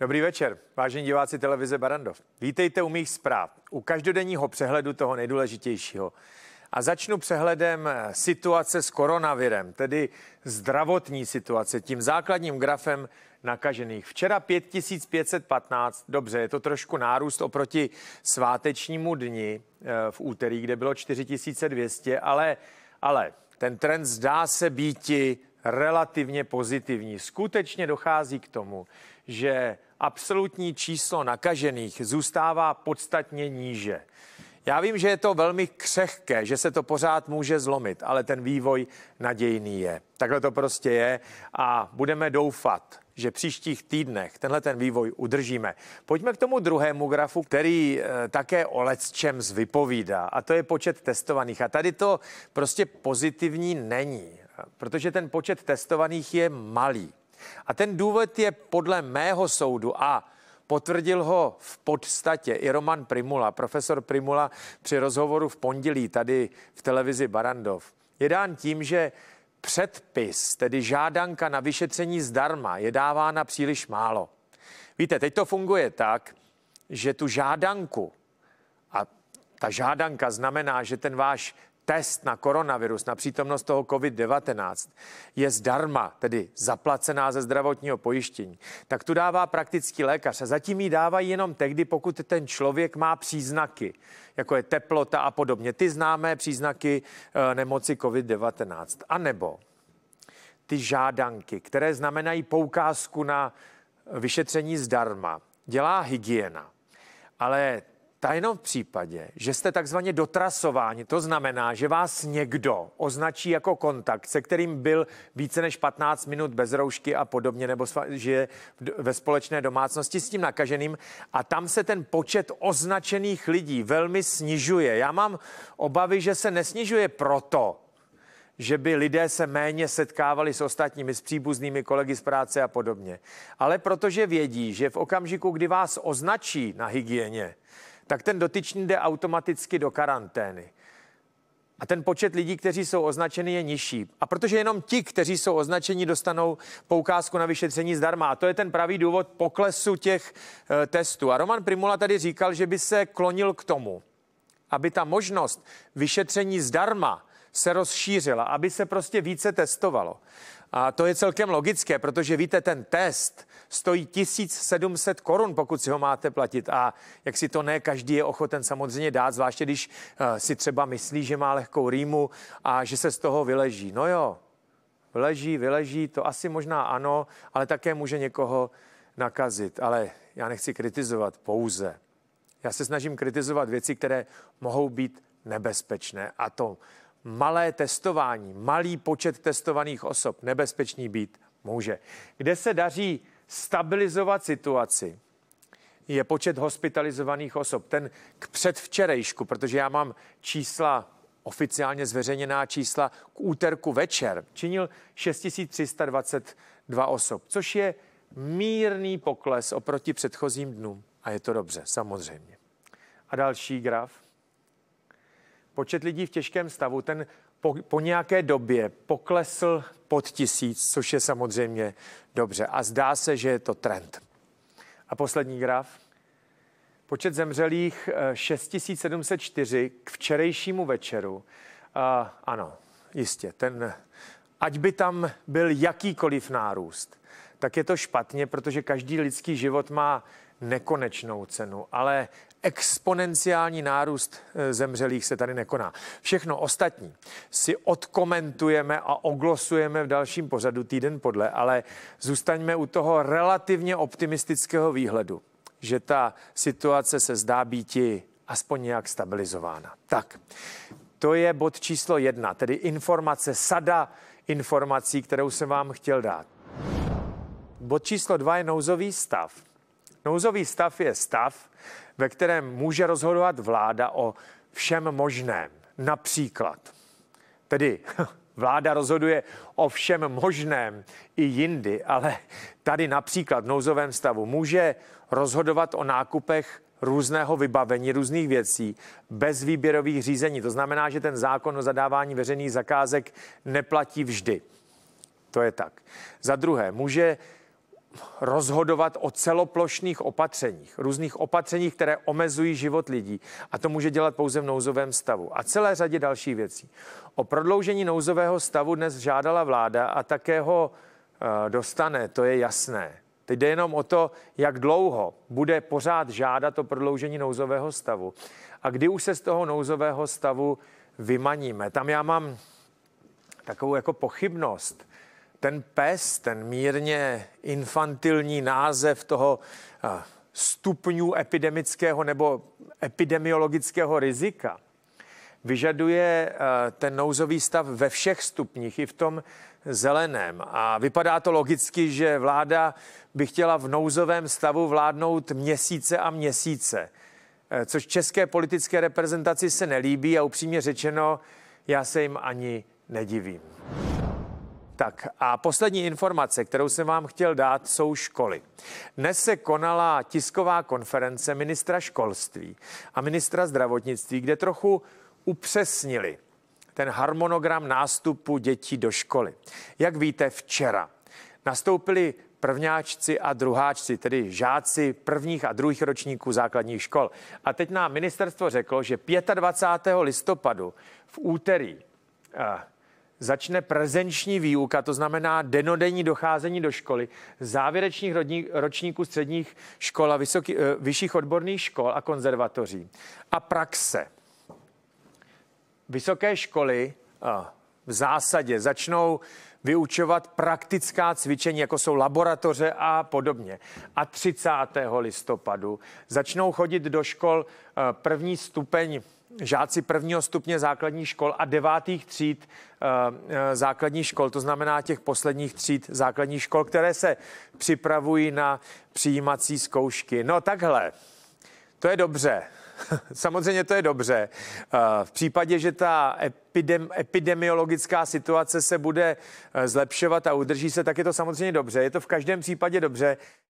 Dobrý večer, vážení diváci televize Barandov. Vítejte u mých zpráv, u každodenního přehledu toho nejdůležitějšího. A začnu přehledem situace s koronavirem, tedy zdravotní situace, tím základním grafem nakažených. Včera 5515, dobře, je to trošku nárůst oproti svátečnímu dni eh, v úterý, kde bylo 4200, ale, ale ten trend zdá se býti relativně pozitivní. Skutečně dochází k tomu, že absolutní číslo nakažených zůstává podstatně níže. Já vím, že je to velmi křehké, že se to pořád může zlomit, ale ten vývoj nadějný je. Takhle to prostě je a budeme doufat, že příštích týdnech tenhle ten vývoj udržíme. Pojďme k tomu druhému grafu, který eh, také o lecčem vypovídá a to je počet testovaných. A tady to prostě pozitivní není, protože ten počet testovaných je malý. A ten důvod je podle mého soudu a Potvrdil ho v podstatě i Roman Primula, profesor Primula při rozhovoru v pondělí tady v televizi Barandov. Je dán tím, že předpis, tedy žádanka na vyšetření zdarma, je dávána příliš málo. Víte, teď to funguje tak, že tu žádanku, a ta žádanka znamená, že ten váš test na koronavirus, na přítomnost toho COVID-19, je zdarma, tedy zaplacená ze zdravotního pojištění, tak tu dává praktický lékař. A zatím ji dávají jenom tehdy, pokud ten člověk má příznaky, jako je teplota a podobně. Ty známé příznaky eh, nemoci COVID-19. A nebo ty žádanky, které znamenají poukázku na vyšetření zdarma, dělá hygiena. Ale ta jenom v případě, že jste takzvaně dotrasováni, to znamená, že vás někdo označí jako kontakt, se kterým byl více než 15 minut bez roušky a podobně, nebo že ve společné domácnosti s tím nakaženým a tam se ten počet označených lidí velmi snižuje. Já mám obavy, že se nesnižuje proto, že by lidé se méně setkávali s ostatními, s příbuznými kolegy z práce a podobně. Ale protože vědí, že v okamžiku, kdy vás označí na hygieně, tak ten dotyčný jde automaticky do karantény. A ten počet lidí, kteří jsou označeni, je nižší. A protože jenom ti, kteří jsou označeni, dostanou poukázku na vyšetření zdarma. A to je ten pravý důvod poklesu těch e, testů. A Roman Primula tady říkal, že by se klonil k tomu, aby ta možnost vyšetření zdarma se rozšířila, aby se prostě více testovalo. A to je celkem logické, protože víte, ten test stojí 1700 korun, pokud si ho máte platit. A jak si to ne každý je ochoten samozřejmě dát, zvláště když eh, si třeba myslí, že má lehkou rýmu a že se z toho vyleží. No jo, vyleží, vyleží, to asi možná ano, ale také může někoho nakazit. Ale já nechci kritizovat pouze. Já se snažím kritizovat věci, které mohou být nebezpečné. A to malé testování, malý počet testovaných osob nebezpečný být může. Kde se daří stabilizovat situaci, je počet hospitalizovaných osob. Ten k předvčerejšku, protože já mám čísla, oficiálně zveřejněná čísla k úterku večer, činil 6322 osob, což je mírný pokles oproti předchozím dnům. A je to dobře, samozřejmě. A další graf počet lidí v těžkém stavu, ten po, po nějaké době poklesl pod tisíc, což je samozřejmě dobře. A zdá se, že je to trend. A poslední graf. Počet zemřelých 6704 eh, k včerejšímu večeru. A, ano, jistě, ten, ať by tam byl jakýkoliv nárůst, tak je to špatně, protože každý lidský život má nekonečnou cenu, ale exponenciální nárůst e, zemřelých se tady nekoná. Všechno ostatní si odkomentujeme a oglosujeme v dalším pořadu týden podle, ale zůstaňme u toho relativně optimistického výhledu, že ta situace se zdá být aspoň nějak stabilizována. Tak, to je bod číslo jedna, tedy informace, sada informací, kterou jsem vám chtěl dát. Bod číslo dva je nouzový stav. Nouzový stav je stav, ve kterém může rozhodovat vláda o všem možném. Například, tedy vláda rozhoduje o všem možném i jindy, ale tady například v nouzovém stavu může rozhodovat o nákupech různého vybavení, různých věcí bez výběrových řízení. To znamená, že ten zákon o zadávání veřejných zakázek neplatí vždy. To je tak. Za druhé, může rozhodovat o celoplošných opatřeních, různých opatřeních, které omezují život lidí. A to může dělat pouze v nouzovém stavu. A celé řadě dalších věcí. O prodloužení nouzového stavu dnes žádala vláda a také ho eh, dostane, to je jasné. Teď jde jenom o to, jak dlouho bude pořád žádat o prodloužení nouzového stavu a kdy už se z toho nouzového stavu vymaníme. Tam já mám takovou jako pochybnost ten pes, ten mírně infantilní název toho stupňu epidemického nebo epidemiologického rizika, vyžaduje ten nouzový stav ve všech stupních, i v tom zeleném. A vypadá to logicky, že vláda by chtěla v nouzovém stavu vládnout měsíce a měsíce, e, což české politické reprezentaci se nelíbí a upřímně řečeno, já se jim ani nedivím. Tak a poslední informace, kterou jsem vám chtěl dát, jsou školy. Dnes se konala tisková konference ministra školství a ministra zdravotnictví, kde trochu upřesnili ten harmonogram nástupu dětí do školy. Jak víte, včera nastoupili prvňáčci a druháčci, tedy žáci prvních a druhých ročníků základních škol. A teď nám ministerstvo řeklo, že 25. listopadu v úterý eh, začne prezenční výuka, to znamená denodenní docházení do školy, závěrečních ročníků středních škol a vysoký, eh, vyšších odborných škol a konzervatoří a praxe. Vysoké školy v zásadě začnou vyučovat praktická cvičení, jako jsou laboratoře a podobně. A 30. listopadu začnou chodit do škol eh, první stupeň žáci prvního stupně základních škol a devátých tříd eh, eh, základních škol, to znamená těch posledních tříd základních škol, které se připravují na přijímací zkoušky. No takhle, to je dobře. Samozřejmě to je dobře. Eh, v případě, že ta epidem, epidemiologická situace se bude zlepšovat a udrží se, tak je to samozřejmě dobře. Je to v každém případě dobře.